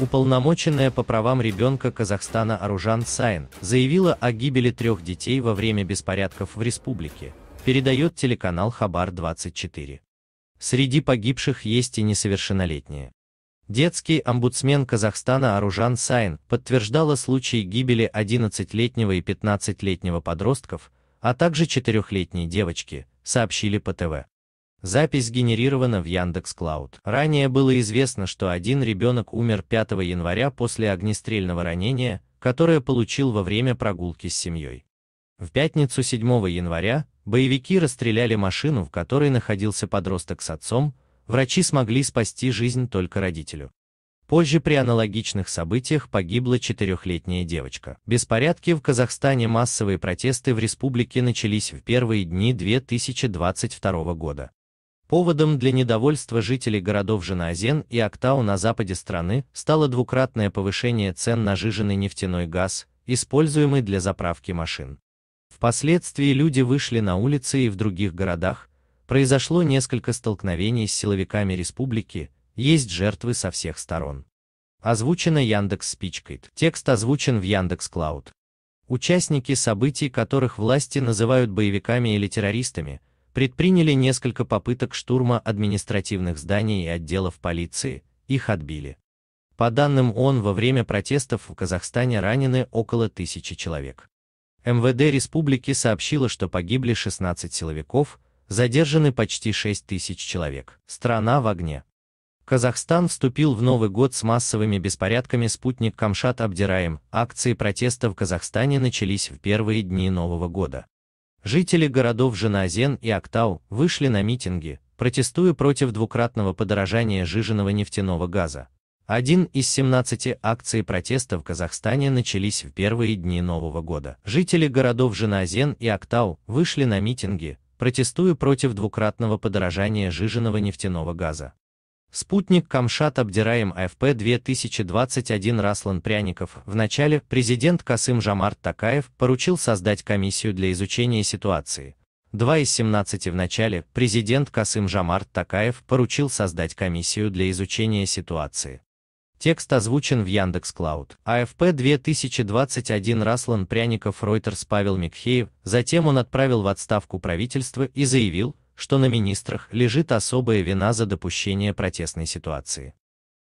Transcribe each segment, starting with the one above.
Уполномоченная по правам ребенка Казахстана Аружан Сайн заявила о гибели трех детей во время беспорядков в республике, передает телеканал Хабар 24. Среди погибших есть и несовершеннолетние. Детский омбудсмен Казахстана Аружан Сайн подтверждала случаи гибели 11-летнего и 15-летнего подростков, а также 4-летней девочки, сообщили по ТВ. Запись генерирована в Яндекс.Клауд. Ранее было известно, что один ребенок умер 5 января после огнестрельного ранения, которое получил во время прогулки с семьей. В пятницу 7 января боевики расстреляли машину, в которой находился подросток с отцом, врачи смогли спасти жизнь только родителю. Позже при аналогичных событиях погибла четырехлетняя девочка. Беспорядки в Казахстане массовые протесты в республике начались в первые дни 2022 года. Поводом для недовольства жителей городов Женазен и Актау на западе страны стало двукратное повышение цен на жиженый нефтяной газ, используемый для заправки машин. Впоследствии люди вышли на улицы и в других городах, Произошло несколько столкновений с силовиками республики, есть жертвы со всех сторон. Озвучено Яндекс Спичкайт. Текст озвучен в Яндекс Клауд. Участники событий, которых власти называют боевиками или террористами, предприняли несколько попыток штурма административных зданий и отделов полиции, их отбили. По данным ООН, во время протестов в Казахстане ранены около тысячи человек. МВД республики сообщило, что погибли 16 силовиков, задержаны почти 6 тысяч человек. Страна в огне. Казахстан вступил в Новый год с массовыми беспорядками «Спутник Камшат обдираем», акции протеста в Казахстане начались в первые дни Нового года. Жители городов Женазен и Актау вышли на митинги, протестуя против двукратного подорожания жиженного нефтяного газа. Один из 17 акций протеста в Казахстане начались в первые дни Нового года. Жители городов Женазен и Актау вышли на митинги, протестую против двукратного подорожания жиженного нефтяного газа. Спутник Камшат обдираем АФП 2021 Раслан Пряников. В начале президент Касым Жамарт Такаев поручил создать комиссию для изучения ситуации. 2 из 17 в начале президент Касым Жамарт Такаев поручил создать комиссию для изучения ситуации. Текст озвучен в Яндекс Клауд. АФП 2021 Раслан Пряников Ройтерс Павел Микхеев, затем он отправил в отставку правительство и заявил, что на министрах лежит особая вина за допущение протестной ситуации.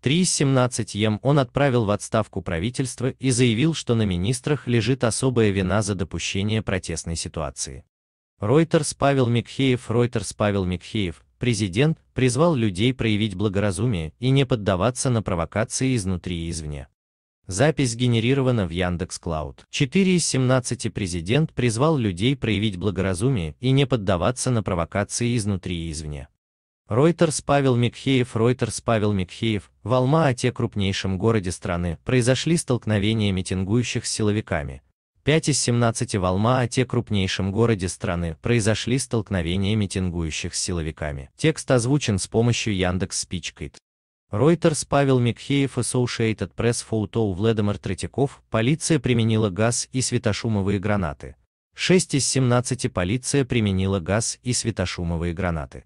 3:17 из ЕМ он отправил в отставку правительство и заявил, что на министрах лежит особая вина за допущение протестной ситуации. Ройтерс Павел Микхеев Ройтерс Павел Микхеев, президент призвал людей проявить благоразумие и не поддаваться на провокации изнутри и извне. Запись генерирована в Яндекс Клауд. 4 из 17 президент призвал людей проявить благоразумие и не поддаваться на провокации изнутри и извне. Ройтерс Павел Микхеев Ройтерс Павел Микхеев в Алма-Ате крупнейшем городе страны произошли столкновения митингующих с силовиками, 5 из 17 в Алма-Ате крупнейшем городе страны произошли столкновения митингующих с силовиками. Текст озвучен с помощью Яндекс Спичкайт. Reuters Павел Микхеев Associated Press Photo Владимир Третьяков, полиция применила газ и светошумовые гранаты. 6 из 17 полиция применила газ и светошумовые гранаты.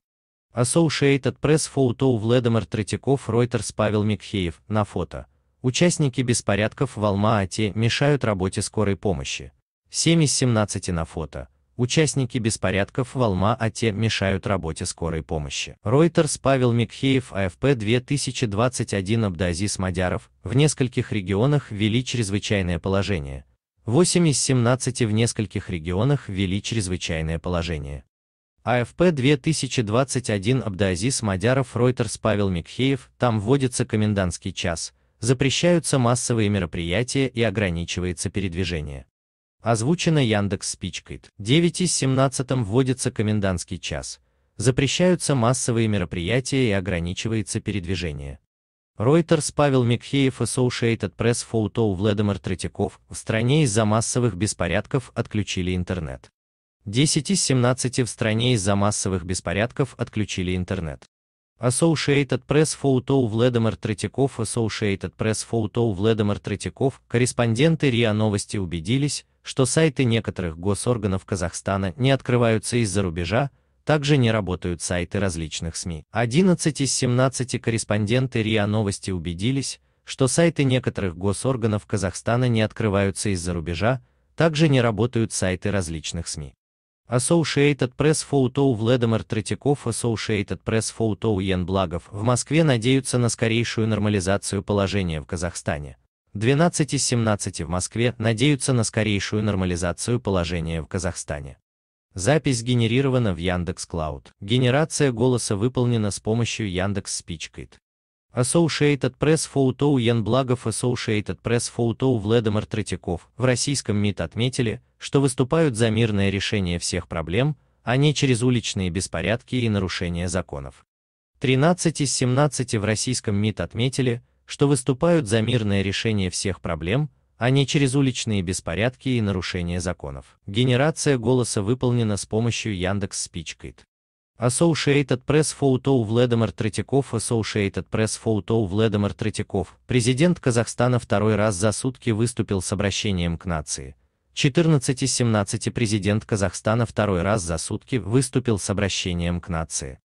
Associated Press Photo Владимир Третьяков Reuters Павел Микхеев, на фото. Участники беспорядков в Алма-Ате мешают работе скорой помощи. 7 из 17 на фото. Участники беспорядков в Алма-Ате мешают работе скорой помощи. Ройтерс Павел Микхеев АФП 2021 Абдазис Мадяров в нескольких регионах ввели чрезвычайное положение. 8 из 17 в нескольких регионах ввели чрезвычайное положение. АФП 2021 Абдазис Мадяров Ройтерс Павел Микхеев, там вводится комендантский час – запрещаются массовые мероприятия и ограничивается передвижение. Озвучено Яндекс Спичкайт. 9 из 17 вводится комендантский час. Запрещаются массовые мероприятия и ограничивается передвижение. Reuters Павел Микхеев Associated Press Photo Владимир Третьяков в стране из-за массовых беспорядков отключили интернет. 10 из 17 в стране из-за массовых беспорядков отключили интернет. Associated Press Photo Владимир Третьяков Associated Press Photo Владимир Третьяков Корреспонденты РИА Новости убедились, что сайты некоторых госорганов Казахстана не открываются из-за рубежа, также не работают сайты различных СМИ. 11 из 17 корреспонденты РИА Новости убедились, что сайты некоторых госорганов Казахстана не открываются из-за рубежа, также не работают сайты различных СМИ. Associated Press Photo Владимир Третьяков Associated Press Photo Ян Благов в Москве надеются на скорейшую нормализацию положения в Казахстане. 12 из 17 в Москве надеются на скорейшую нормализацию положения в Казахстане. Запись генерирована в Яндекс Клауд. Генерация голоса выполнена с помощью Яндекс Спичкит. Associated Press Photo Ян Благов Associated Press Photo Владимир Третьяков в российском МИД отметили, что выступают за мирное решение всех проблем, а не через уличные беспорядки и нарушение законов. 13 из 17 в российском МИД отметили, что выступают за мирное решение всех проблем, а не через уличные беспорядки и нарушение законов. Генерация голоса выполнена с помощью Яндекс Спичкит. Associated Press Photo Владимир Третьяков Associated Press Photo Владимир Третьяков, президент Казахстана второй раз за сутки выступил с обращением к нации, 14-17 президент Казахстана второй раз за сутки выступил с обращением к нации.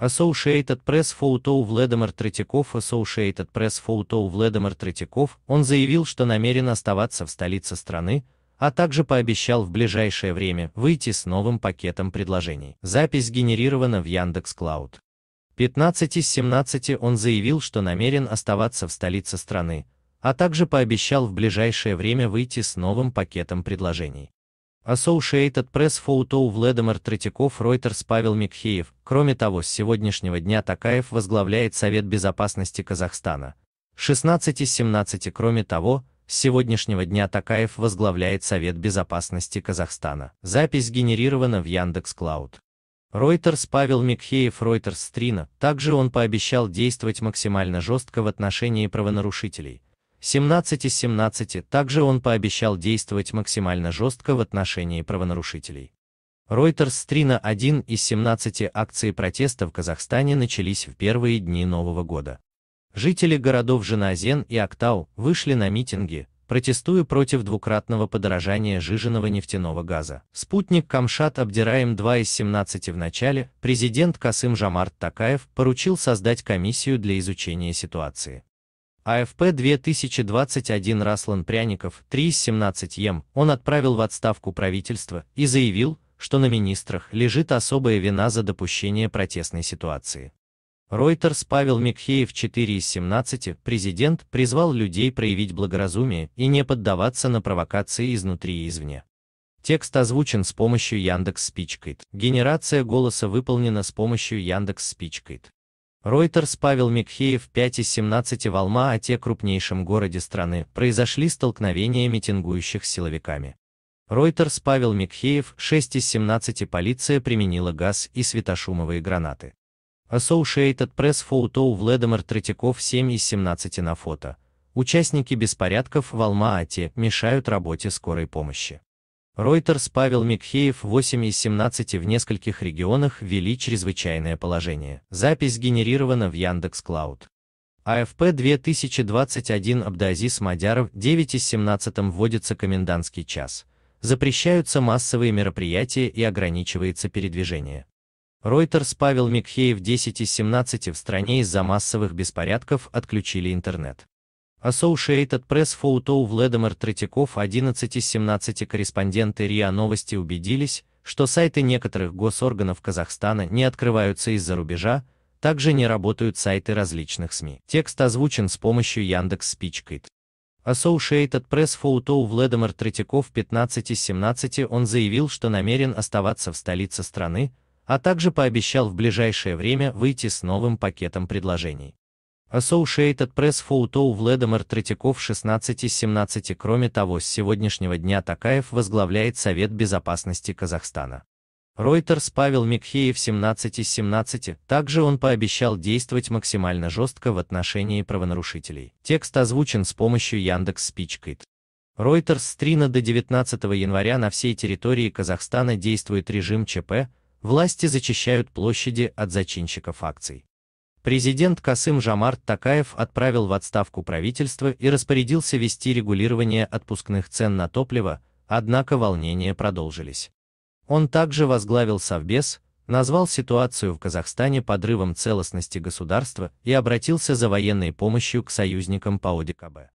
Associated Press Photo Владимир Третьяков Associated Press Photo Владимир Третьяков, он заявил, что намерен оставаться в столице страны, а также пообещал в ближайшее время выйти с новым пакетом предложений. Запись генерирована в Яндекс Клауд. 15 из 17 он заявил, что намерен оставаться в столице страны, а также пообещал в ближайшее время выйти с новым пакетом предложений. Associated Press Photo Владимир Третьяков Reuters Павел Микхеев. Кроме того, с сегодняшнего дня Такаев возглавляет Совет Безопасности Казахстана. 16 из 17 Кроме того, с сегодняшнего дня Такаев возглавляет Совет Безопасности Казахстана. Запись генерирована в Яндекс.Клауд. Reuters Павел Микхеев Reuters Стрина, также он пообещал действовать максимально жестко в отношении правонарушителей, 17 из 17, также он пообещал действовать максимально жестко в отношении правонарушителей. Reuters Стрина 1 из 17 акций протеста в Казахстане начались в первые дни Нового года. Жители городов Женазен и Актау вышли на митинги, протестуя против двукратного подорожания жиженного нефтяного газа. Спутник Камшат обдираем 2 из 17 в начале, президент Касым Жамарт Такаев поручил создать комиссию для изучения ситуации. АФП 2021 Раслан Пряников 3 из 17 ЕМ, он отправил в отставку правительство и заявил, что на министрах лежит особая вина за допущение протестной ситуации. Ройтерс Павел Микхеев 4 из 17, президент призвал людей проявить благоразумие и не поддаваться на провокации изнутри и извне. Текст озвучен с помощью Яндекс Спичкайт. Генерация голоса выполнена с помощью Яндекс Спичкайт. Reuters Павел Микхеев 5.17 в Алма-Ате, крупнейшем городе страны, произошли столкновения митингующих с силовиками. Reuters Павел Микхеев 6.17 полиция применила газ и светошумовые гранаты. Associated Press Photo Владимир Третьяков из 7.17 на фото. Участники беспорядков в Алма-Ате мешают работе скорой помощи. Reuters Павел Микхеев 8 из 17 в нескольких регионах ввели чрезвычайное положение. Запись генерирована в Яндекс Клауд. АФП 2021 Абдазис Мадяров 9 из 17 вводится комендантский час. Запрещаются массовые мероприятия и ограничивается передвижение. Reuters Павел Микхеев 10 из 17 в стране из-за массовых беспорядков отключили интернет. Associated Press Photo Владимир Третьяков 11 из 17 корреспонденты РИА Новости убедились, что сайты некоторых госорганов Казахстана не открываются из-за рубежа, также не работают сайты различных СМИ. Текст озвучен с помощью Яндекс Спичкайт. Associated Press Photo Владимир Третьяков 15 из 17 он заявил, что намерен оставаться в столице страны, а также пообещал в ближайшее время выйти с новым пакетом предложений. Associated Press Photo Владимир Третьяков 16 из 17 Кроме того, с сегодняшнего дня Такаев возглавляет Совет Безопасности Казахстана. Reuters Павел Микхеев 17 из 17, также он пообещал действовать максимально жестко в отношении правонарушителей. Текст озвучен с помощью Яндекс Speechkit. Reuters с 3 до 19 января на всей территории Казахстана действует режим ЧП, власти зачищают площади от зачинщиков акций. Президент Касым Жамарт Такаев отправил в отставку правительство и распорядился вести регулирование отпускных цен на топливо, однако волнения продолжились. Он также возглавил Совбез, назвал ситуацию в Казахстане подрывом целостности государства и обратился за военной помощью к союзникам по ОДКБ.